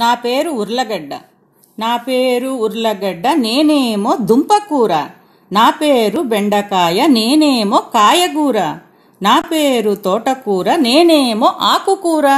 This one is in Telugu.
నా పేరు ఉర్లగడ్డ నా పేరు ఉర్లగడ్డ నేనేమో దుంపకూర నా పేరు బెండకాయ నేనేమో కాయగూర నా పేరు తోటకూర నేనేమో ఆకుకూర